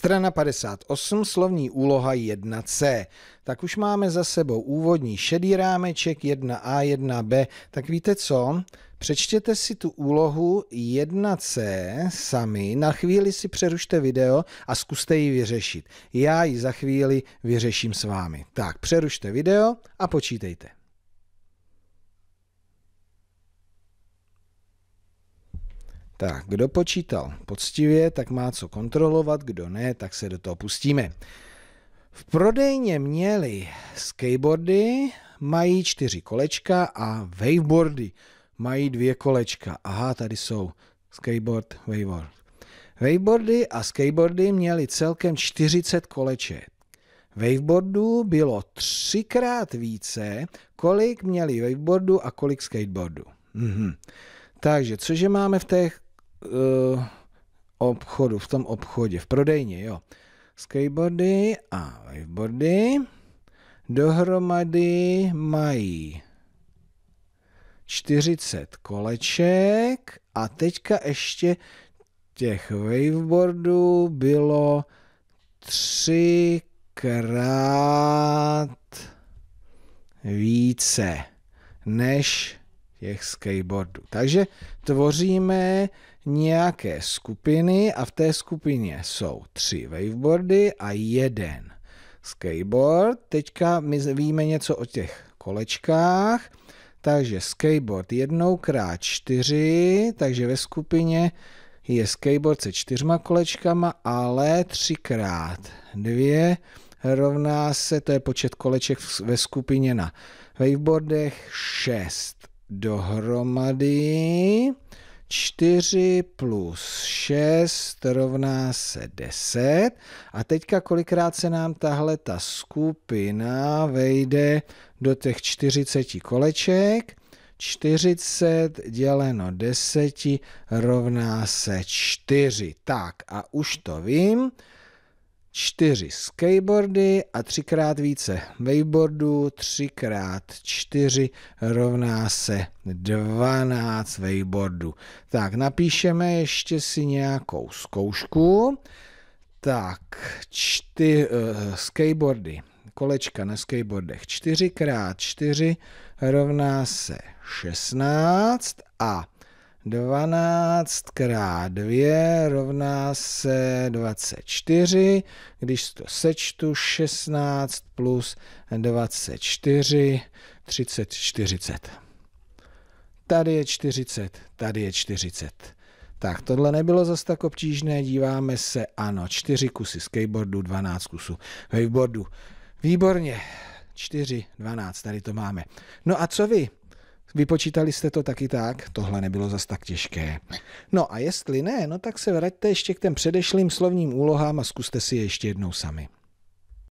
Strana 58, slovní úloha 1C. Tak už máme za sebou úvodní šedý rámeček 1A, 1B. Tak víte co? Přečtěte si tu úlohu 1C sami, na chvíli si přerušte video a zkuste ji vyřešit. Já ji za chvíli vyřeším s vámi. Tak, přerušte video a počítejte. Tak, kdo počítal poctivě, tak má co kontrolovat, kdo ne, tak se do toho pustíme. V prodejně měli skateboardy, mají čtyři kolečka a waveboardy mají dvě kolečka. Aha, tady jsou skateboard, waveboard. Waveboardy a skateboardy měly celkem 40 koleček. Waveboardů bylo třikrát více, kolik měli waveboardů a kolik skateboardů. Mhm. Takže cože máme v těch uh, obchodu, v tom obchodě, v prodejně, jo. Skateboardy a waveboardy dohromady mají 40 koleček a teďka ještě těch waveboardů bylo třikrát více než těch skateboardů. Takže tvoříme nějaké skupiny a v té skupině jsou tři waveboardy a jeden skateboard. Teďka my víme něco o těch kolečkách, takže skateboard jednou krát čtyři, takže ve skupině je skateboard se čtyřma kolečkama, ale třikrát dvě rovná se, to je počet koleček ve skupině na waveboardech 6 dohromady. 4 plus 6 rovná se 10. A teďka kolikrát se nám tahle ta skupina vejde do těch 40 koleček. 40 děleno 10 rovná se 4. Tak a už to vím čtyři skateboardy a třikrát více waveboardů, třikrát čtyři rovná se 12 waveboardů. Tak, napíšeme ještě si nějakou zkoušku. Tak, čty, uh, skateboardy, kolečka na skateboardech, 4 x 4 rovná se 16 a 12 krát 2 rovná se 24, když to sečtu 16 plus 24, 30, 40. Tady je 40, tady je 40. Tak, tohle nebylo zase tak obtížné, díváme se, ano, 4 kusy skateboardu, 12 kusů waveboardu. Výborně, 4, 12, tady to máme. No a co vy? Vypočítali jste to taky tak? Tohle nebylo zas tak těžké. No a jestli ne, no tak se vraťte ještě k těm předešlým slovním úlohám a zkuste si je ještě jednou sami.